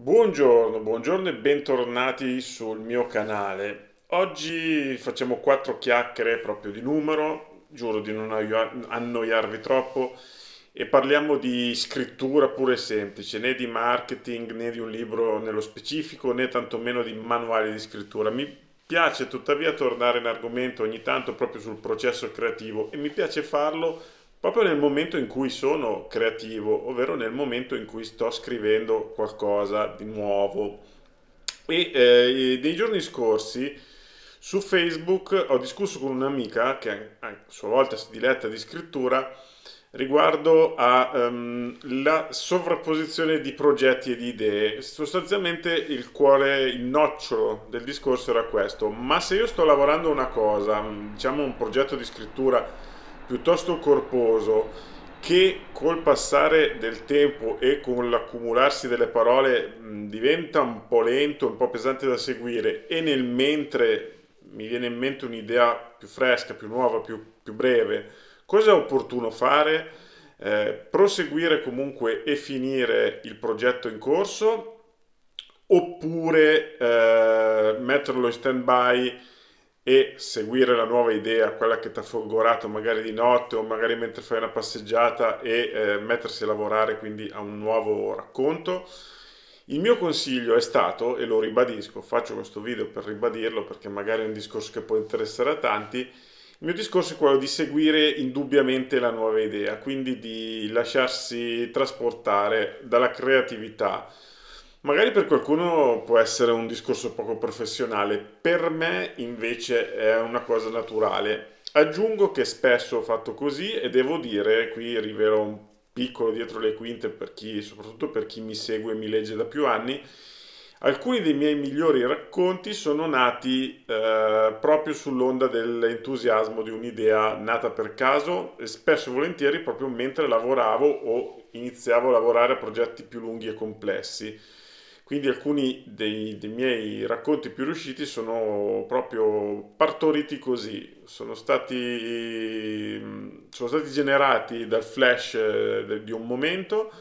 Buongiorno, buongiorno e bentornati sul mio canale. Oggi facciamo quattro chiacchiere proprio di numero, giuro di non annoiarvi troppo e parliamo di scrittura pure semplice, né di marketing né di un libro nello specifico né tantomeno di manuali di scrittura. Mi piace tuttavia tornare in argomento ogni tanto proprio sul processo creativo e mi piace farlo proprio nel momento in cui sono creativo, ovvero nel momento in cui sto scrivendo qualcosa di nuovo. E eh, nei giorni scorsi su Facebook ho discusso con un'amica che a sua volta si diletta di scrittura riguardo alla ehm, um, sovrapposizione di progetti e di idee. Sostanzialmente il cuore, il nocciolo del discorso era questo, ma se io sto lavorando una cosa, diciamo un progetto di scrittura, piuttosto corposo che col passare del tempo e con l'accumularsi delle parole diventa un po' lento, un po' pesante da seguire e nel mentre mi viene in mente un'idea più fresca, più nuova, più, più breve, cosa è opportuno fare? Eh, proseguire comunque e finire il progetto in corso oppure eh, metterlo in stand by e seguire la nuova idea, quella che ti ha folgorato magari di notte o magari mentre fai una passeggiata e eh, mettersi a lavorare quindi a un nuovo racconto. Il mio consiglio è stato, e lo ribadisco, faccio questo video per ribadirlo perché magari è un discorso che può interessare a tanti, il mio discorso è quello di seguire indubbiamente la nuova idea, quindi di lasciarsi trasportare dalla creatività, Magari per qualcuno può essere un discorso poco professionale, per me invece è una cosa naturale. Aggiungo che spesso ho fatto così e devo dire, qui rivelo un piccolo dietro le quinte per chi, soprattutto per chi mi segue e mi legge da più anni, alcuni dei miei migliori racconti sono nati eh, proprio sull'onda dell'entusiasmo di un'idea nata per caso e spesso e volentieri proprio mentre lavoravo o iniziavo a lavorare a progetti più lunghi e complessi. Quindi alcuni dei, dei miei racconti più riusciti sono proprio partoriti così, sono stati, mm, sono stati generati dal flash eh, di un momento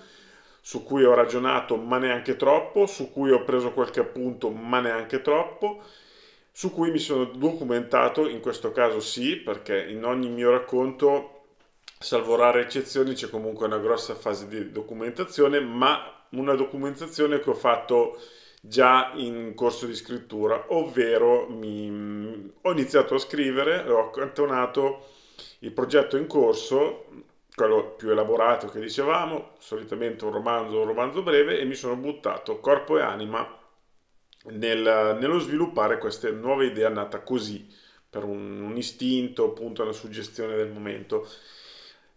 su cui ho ragionato ma neanche troppo, su cui ho preso qualche appunto ma neanche troppo, su cui mi sono documentato, in questo caso sì, perché in ogni mio racconto, salvo rare eccezioni, c'è comunque una grossa fase di documentazione, ma una documentazione che ho fatto già in corso di scrittura, ovvero mi, ho iniziato a scrivere, ho accantonato il progetto in corso, quello più elaborato che dicevamo, solitamente un romanzo, un romanzo breve, e mi sono buttato corpo e anima nel, nello sviluppare questa nuova idea nata così, per un, un istinto, appunto una suggestione del momento.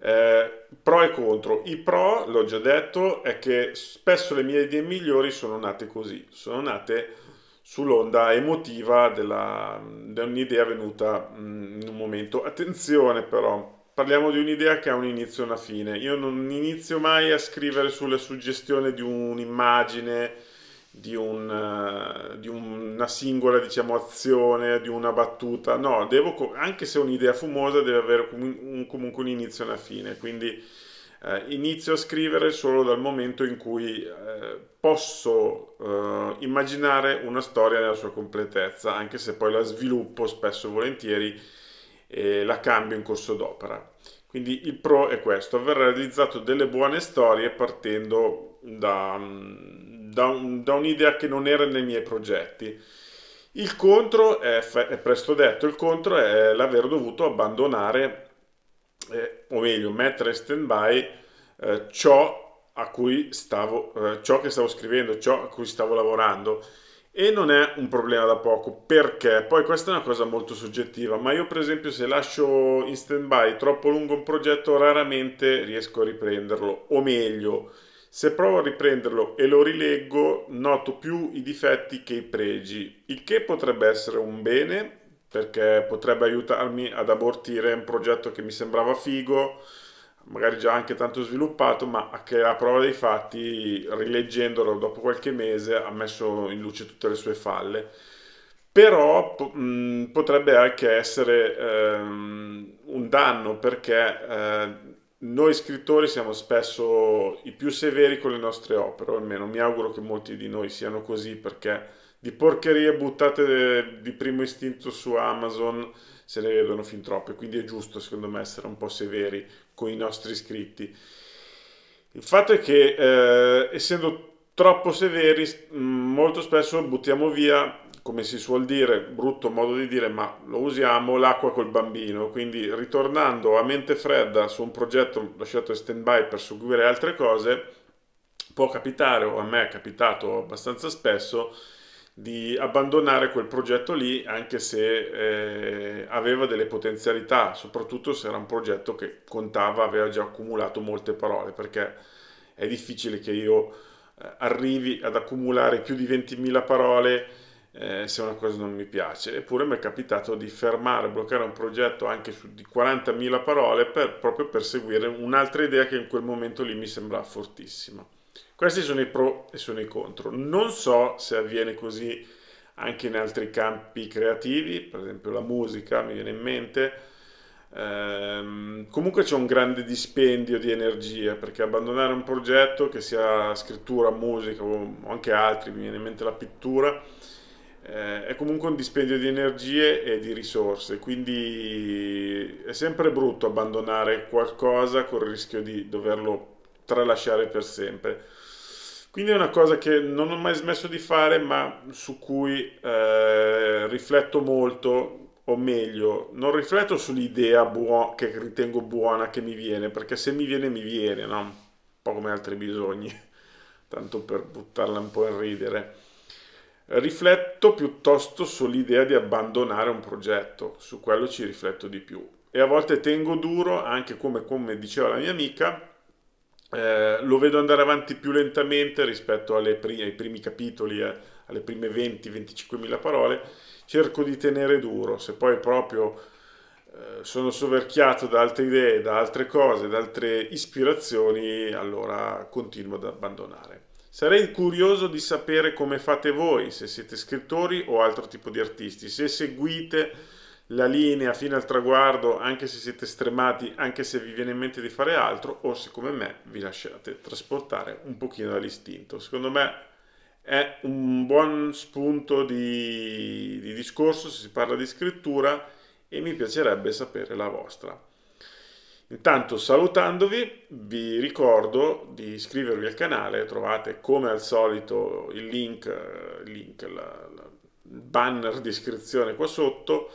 Eh, pro e contro. I pro, l'ho già detto, è che spesso le mie idee migliori sono nate così, sono nate sull'onda emotiva della, mm, di un'idea venuta mm, in un momento. Attenzione però, parliamo di un'idea che ha un inizio e una fine. Io non inizio mai a scrivere sulla suggestione di un'immagine, di, un, eh, di una singola diciamo, azione, di una battuta, no, devo, anche se è un'idea fumosa deve avere comunque un inizio e una fine, quindi eh, inizio a scrivere solo dal momento in cui eh, posso eh, immaginare una storia nella sua completezza, anche se poi la sviluppo spesso e volentieri e la cambio in corso d'opera. Quindi il pro è questo, aver realizzato delle buone storie partendo da, da, da un'idea che non era nei miei progetti. Il contro è, è, presto detto, il contro è l'aver dovuto abbandonare, eh, o meglio, mettere in stand-by eh, ciò, stavo, eh, ciò che stavo scrivendo, ciò a cui stavo lavorando. E non è un problema da poco, perché poi questa è una cosa molto soggettiva, ma io per esempio se lascio in stand-by troppo lungo un progetto raramente riesco a riprenderlo, o meglio, se provo a riprenderlo e lo rileggo, noto più i difetti che i pregi, il che potrebbe essere un bene, perché potrebbe aiutarmi ad abortire un progetto che mi sembrava figo, magari già anche tanto sviluppato, ma che a prova dei fatti, rileggendolo dopo qualche mese, ha messo in luce tutte le sue falle. Però mm, potrebbe anche essere ehm, un danno perché eh, noi scrittori siamo spesso i più severi con le nostre opere, o almeno mi auguro che molti di noi siano così, perché di porcherie buttate di primo istinto su Amazon se ne vedono fin troppe, quindi è giusto secondo me essere un po' severi con i nostri scritti. Il fatto è che eh, essendo troppo severi molto spesso buttiamo via come si suol dire, brutto modo di dire, ma lo usiamo, l'acqua col bambino. Quindi ritornando a mente fredda su un progetto lasciato in stand-by per seguire altre cose, può capitare, o a me è capitato abbastanza spesso, di abbandonare quel progetto lì anche se eh, aveva delle potenzialità, soprattutto se era un progetto che contava, aveva già accumulato molte parole, perché è difficile che io eh, arrivi ad accumulare più di 20.000 parole eh, se una cosa non mi piace. Eppure mi è capitato di fermare, bloccare un progetto anche su di 40.000 parole per, proprio per seguire un'altra idea che in quel momento lì mi sembrava fortissima. Questi sono i pro e sono i contro. Non so se avviene così anche in altri campi creativi, per esempio la musica mi viene in mente. Ehm, comunque c'è un grande dispendio di energia perché abbandonare un progetto che sia scrittura, musica o anche altri, mi viene in mente la pittura, eh, è comunque un dispendio di energie e di risorse, quindi è sempre brutto abbandonare qualcosa con il rischio di doverlo tralasciare per sempre. Quindi è una cosa che non ho mai smesso di fare, ma su cui eh, rifletto molto, o meglio, non rifletto sull'idea che ritengo buona che mi viene, perché se mi viene, mi viene, no? Un po' come altri bisogni, tanto per buttarla un po' a ridere Rifletto piuttosto sull'idea di abbandonare un progetto, su quello ci rifletto di più. E a volte tengo duro, anche come, come diceva la mia amica, eh, lo vedo andare avanti più lentamente rispetto prime, ai primi capitoli, eh, alle prime 20-25 mila parole, cerco di tenere duro, se poi proprio eh, sono soverchiato da altre idee, da altre cose, da altre ispirazioni, allora continuo ad abbandonare. Sarei curioso di sapere come fate voi, se siete scrittori o altro tipo di artisti, se seguite la linea fino al traguardo, anche se siete stremati, anche se vi viene in mente di fare altro, o se come me vi lasciate trasportare un pochino dall'istinto. Secondo me è un buon spunto di, di discorso se si parla di scrittura e mi piacerebbe sapere la vostra. Intanto salutandovi vi ricordo di iscrivervi al canale, trovate come al solito il link, eh, il link la, la, il banner di iscrizione qua sotto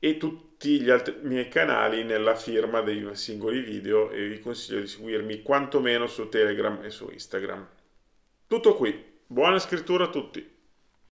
e tutti gli altri miei canali nella firma dei singoli video e vi consiglio di seguirmi quantomeno su Telegram e su Instagram. Tutto qui, buona scrittura a tutti!